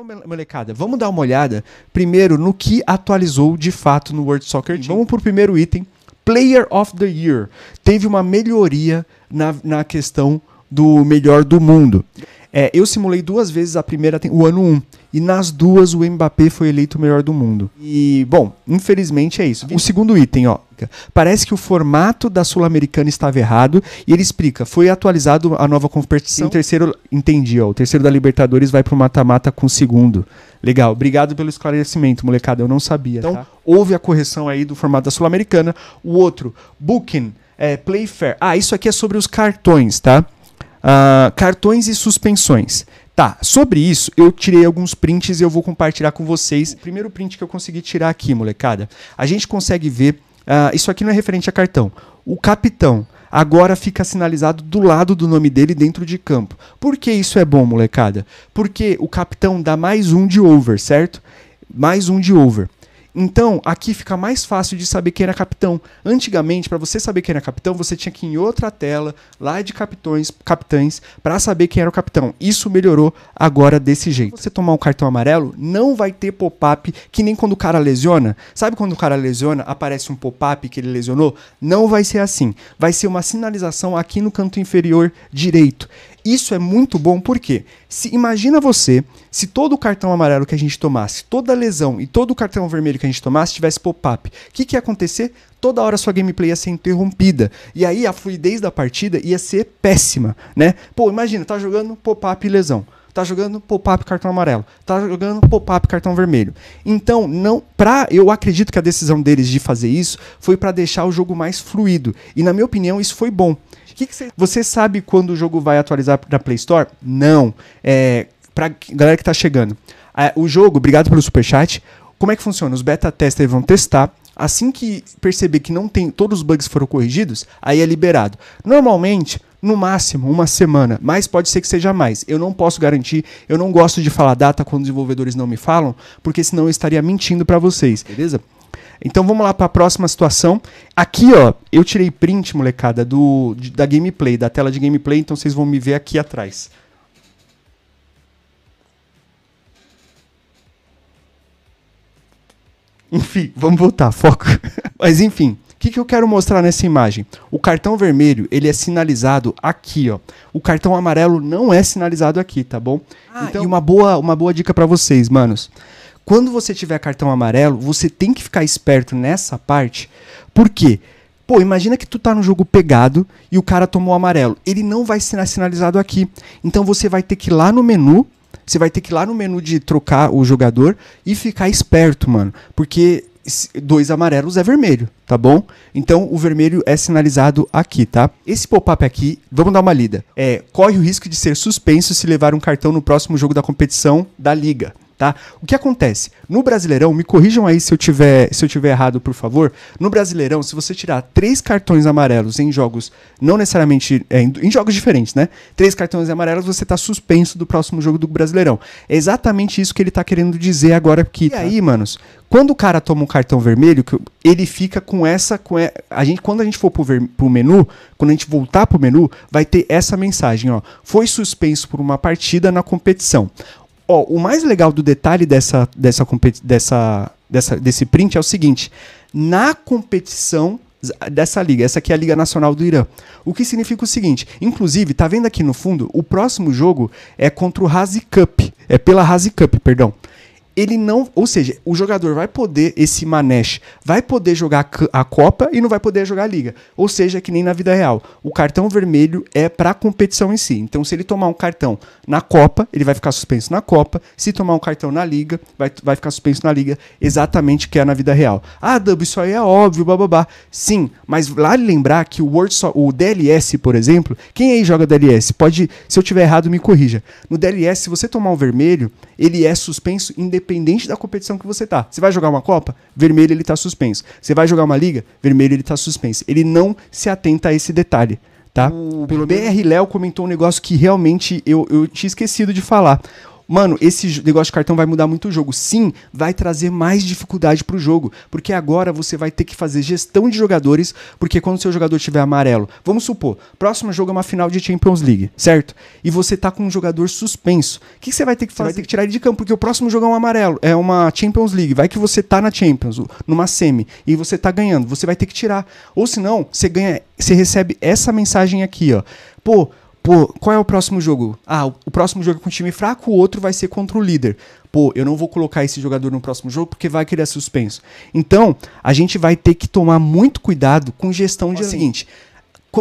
Então, molecada, vamos dar uma olhada primeiro no que atualizou de fato no World Soccer Team. Vamos o primeiro item. Player of the Year. Teve uma melhoria na, na questão do melhor do mundo. É, eu simulei duas vezes a primeira o ano 1. Um e nas duas o Mbappé foi eleito o melhor do mundo. E, bom, infelizmente é isso. O segundo item, ó. Parece que o formato da Sul-Americana estava errado e ele explica: foi atualizado a nova competição. o terceiro, entendi, ó, o terceiro da Libertadores vai pro mata-mata com o segundo. Legal, obrigado pelo esclarecimento, molecada, eu não sabia. Então, tá? houve a correção aí do formato da Sul-Americana. O outro, Booking, é, Playfair. Ah, isso aqui é sobre os cartões, tá? Uh, cartões e suspensões. Tá, sobre isso, eu tirei alguns prints e eu vou compartilhar com vocês. O primeiro print que eu consegui tirar aqui, molecada, a gente consegue ver. Uh, isso aqui não é referente a cartão. O capitão agora fica sinalizado do lado do nome dele dentro de campo. Por que isso é bom, molecada? Porque o capitão dá mais um de over, certo? Mais um de over. Então, aqui fica mais fácil de saber quem era capitão. Antigamente, para você saber quem era capitão, você tinha que ir em outra tela, lá de capitões, capitães, para saber quem era o capitão. Isso melhorou agora desse jeito. Se você tomar um cartão amarelo, não vai ter pop-up que nem quando o cara lesiona. Sabe quando o cara lesiona, aparece um pop-up que ele lesionou? Não vai ser assim. Vai ser uma sinalização aqui no canto inferior direito. Isso é muito bom porque se imagina você, se todo o cartão amarelo que a gente tomasse, toda lesão e todo o cartão vermelho que a gente tomasse tivesse pop-up, o que, que ia acontecer? Toda hora sua gameplay ia ser interrompida. E aí a fluidez da partida ia ser péssima, né? Pô, imagina, tá jogando pop-up e lesão tá jogando pop-up cartão amarelo, tá jogando pop-up cartão vermelho. Então, não pra, eu acredito que a decisão deles de fazer isso foi para deixar o jogo mais fluido. E na minha opinião, isso foi bom. Que que cê... você sabe quando o jogo vai atualizar na Play Store? Não. É, pra galera que tá chegando. o jogo, obrigado pelo superchat. Como é que funciona? Os beta testers vão testar. Assim que perceber que não tem todos os bugs foram corrigidos, aí é liberado. Normalmente, no máximo uma semana, mas pode ser que seja mais. Eu não posso garantir, eu não gosto de falar data quando os desenvolvedores não me falam, porque senão eu estaria mentindo para vocês, beleza? Então vamos lá para a próxima situação. Aqui, ó, eu tirei print, molecada, do de, da gameplay, da tela de gameplay, então vocês vão me ver aqui atrás. Enfim, vamos voltar, foco. Mas enfim, que, que eu quero mostrar nessa imagem? O cartão vermelho, ele é sinalizado aqui, ó. O cartão amarelo não é sinalizado aqui, tá bom? Ah, então, e uma boa, uma boa dica para vocês, manos. Quando você tiver cartão amarelo, você tem que ficar esperto nessa parte. Por quê? Pô, imagina que tu tá no jogo pegado e o cara tomou amarelo. Ele não vai ser sinalizado aqui. Então você vai ter que ir lá no menu, você vai ter que ir lá no menu de trocar o jogador e ficar esperto, mano. Porque dois amarelos é vermelho, tá bom? Então o vermelho é sinalizado aqui, tá? Esse pop-up aqui, vamos dar uma lida. É, corre o risco de ser suspenso se levar um cartão no próximo jogo da competição da liga. Tá? O que acontece? No Brasileirão, me corrijam aí se eu tiver, se eu tiver errado, por favor. No Brasileirão, se você tirar três cartões amarelos em jogos, não necessariamente é, em, jogos diferentes, né? Três cartões amarelos, você está suspenso do próximo jogo do Brasileirão. É exatamente isso que ele está querendo dizer agora aqui. E tá? aí, manos, quando o cara toma um cartão vermelho, ele fica com essa. Com a gente, quando a gente for pro, ver, pro, menu, quando a gente voltar pro menu, vai ter essa mensagem: ó. Foi suspenso por uma partida na competição. Ó, o mais legal do detalhe dessa, dessa, dessa, dessa, desse print é o seguinte: na competição dessa liga, essa aqui é a Liga Nacional do Irã. O que significa o seguinte: inclusive, tá vendo aqui no fundo, o próximo jogo é contra o Hazi Cup, é pela Hazi Cup, perdão ele não. Ou seja, o jogador vai poder, esse Manesh, vai poder jogar a Copa e não vai poder jogar a Liga. Ou seja, que nem na vida real. O cartão vermelho é para a competição em si. Então, se ele tomar um cartão na Copa, ele vai ficar suspenso na Copa. Se tomar um cartão na Liga, vai, vai ficar suspenso na Liga, exatamente que é na vida real. Ah, Dub, isso aí é óbvio, bababá. Sim, mas lá lembrar que o, World so o DLS, por exemplo, quem aí joga DLS? Pode, se eu tiver errado, me corrija. No DLS, se você tomar um vermelho, ele é suspenso independente independente da competição que você tá. Você vai jogar uma Copa? Vermelho ele tá suspenso. Você vai jogar uma Liga? Vermelho ele tá suspenso. Ele não se atenta a esse detalhe. Tá? O BR Léo comentou um negócio que realmente eu, eu tinha esquecido de falar. Mano, esse negócio de cartão vai mudar muito o jogo. Sim, vai trazer mais dificuldade pro jogo. Porque agora você vai ter que fazer gestão de jogadores. Porque quando seu jogador tiver amarelo, vamos supor, próximo jogo é uma final de Champions League, certo? E você tá com um jogador suspenso. O que, que, você vai ter que fazer? Você vai ter que tirar ele de campo, porque o próximo jogo é um amarelo, é uma Champions League. Vai que você tá na Champions, numa semi, e você tá ganhando. Você vai ter que tirar. Ou senão, você ganha. Você recebe essa mensagem aqui, ó. Pô, Pô, qual é o próximo jogo? Ah, o próximo jogo é com um time fraco, o outro vai ser contra o líder. Pô, eu não vou colocar esse jogador no próximo jogo porque vai criar suspenso. Então, a gente vai ter que tomar muito cuidado com gestão de assim. seguinte.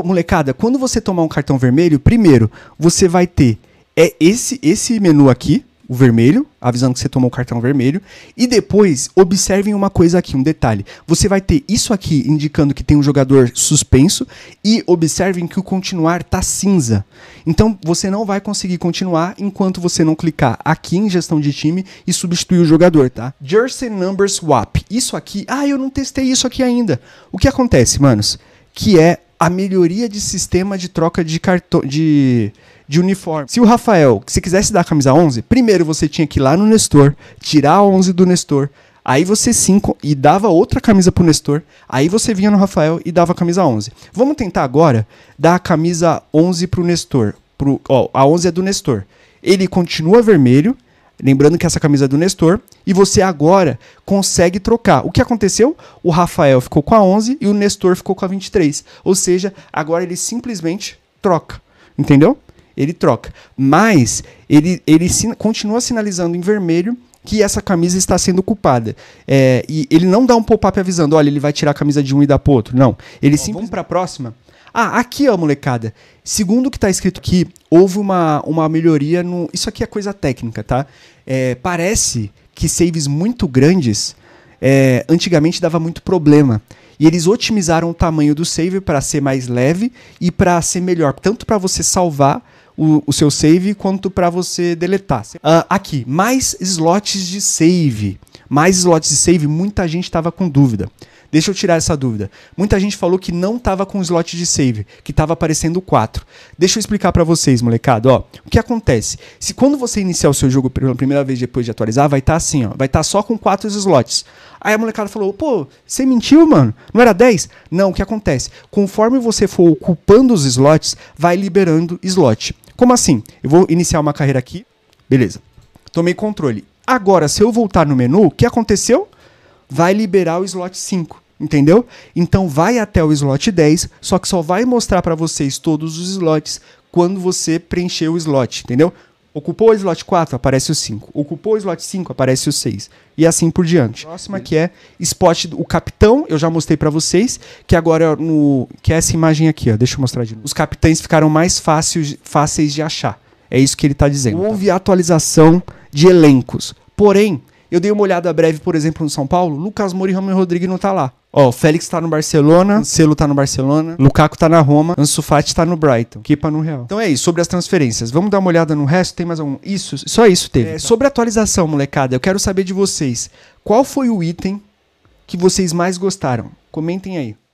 Molecada, quando você tomar um cartão vermelho, primeiro, você vai ter é esse esse menu aqui, o vermelho, avisando que você tomou o cartão vermelho. E depois, observem uma coisa aqui, um detalhe. Você vai ter isso aqui indicando que tem um jogador suspenso. E observem que o continuar tá cinza. Então você não vai conseguir continuar enquanto você não clicar aqui em gestão de time e substituir o jogador, tá? Jersey numbers Swap. Isso aqui. Ah, eu não testei isso aqui ainda. O que acontece, manos? Que é a melhoria de sistema de troca de cartão de, de uniforme. Se o Rafael, se quisesse dar a camisa 11, primeiro você tinha que ir lá no Nestor, tirar a 11 do Nestor, aí você 5 e dava outra camisa pro Nestor, aí você vinha no Rafael e dava a camisa 11. Vamos tentar agora dar a camisa 11 pro Nestor, pro, ó, a 11 é do Nestor. Ele continua vermelho, Lembrando que essa camisa é do Nestor e você agora consegue trocar. O que aconteceu? O Rafael ficou com a 11 e o Nestor ficou com a 23. Ou seja, agora ele simplesmente troca. Entendeu? Ele troca. Mas ele, ele continua sinalizando em vermelho que essa camisa está sendo ocupada. É, e ele não dá um pop-up avisando, olha, ele vai tirar a camisa de um e dar para outro. Não. Ele Ó, simplesmente. Vamos para a próxima? Ah, aqui, ó, molecada. Segundo o que está escrito aqui, houve uma, uma melhoria no. Isso aqui é coisa técnica, tá? É, parece que saves muito grandes é, antigamente dava muito problema. E eles otimizaram o tamanho do save para ser mais leve e para ser melhor, tanto para você salvar o, o, seu save quanto para você deletar. Uh, aqui, mais slots de save mais slots de save, muita gente estava com dúvida. Deixa eu tirar essa dúvida. Muita gente falou que não estava com slot de save, que estava aparecendo 4. Deixa eu explicar para vocês, molecada. Ó, o que acontece? Se quando você iniciar o seu jogo pela primeira vez depois de atualizar, vai estar tá assim, ó, vai estar tá só com 4 slots. Aí a molecada falou: "Pô, você mentiu, mano. Não era 10?" Não, o que acontece? Conforme você for ocupando os slots, vai liberando slot. Como assim? Eu vou iniciar uma carreira aqui. Beleza. Tomei controle Agora, se eu voltar no menu, o que aconteceu? Vai liberar o slot 5, entendeu? Então vai até o slot 10, só que só vai mostrar para vocês todos os slots quando você preencher o slot, entendeu? Ocupou o slot 4, aparece o 5. Ocupou o slot 5, aparece o 6. E assim por diante. Próxima que é spot o capitão, eu já mostrei para vocês, que agora é no que é essa imagem aqui, ó, deixa eu mostrar de novo. Os capitães ficaram mais fáceis, fáceis de achar. É isso que ele está dizendo. Houve atualização de elencos. Porém, eu dei uma olhada breve, por exemplo, no São Paulo. Lucas Moura e Ramon Rodrigues não tá lá. Ó, o Félix está no Barcelona, Selo está no Barcelona, Lukaku está na Roma, Ansu Fati tá no Brighton, Kepa no Real. Então é isso, sobre as transferências. Vamos dar uma olhada no resto, tem mais algum? Isso, só isso teve. É, sobre a atualização, molecada, eu quero saber de vocês. Qual foi o item que vocês mais gostaram? Comentem aí.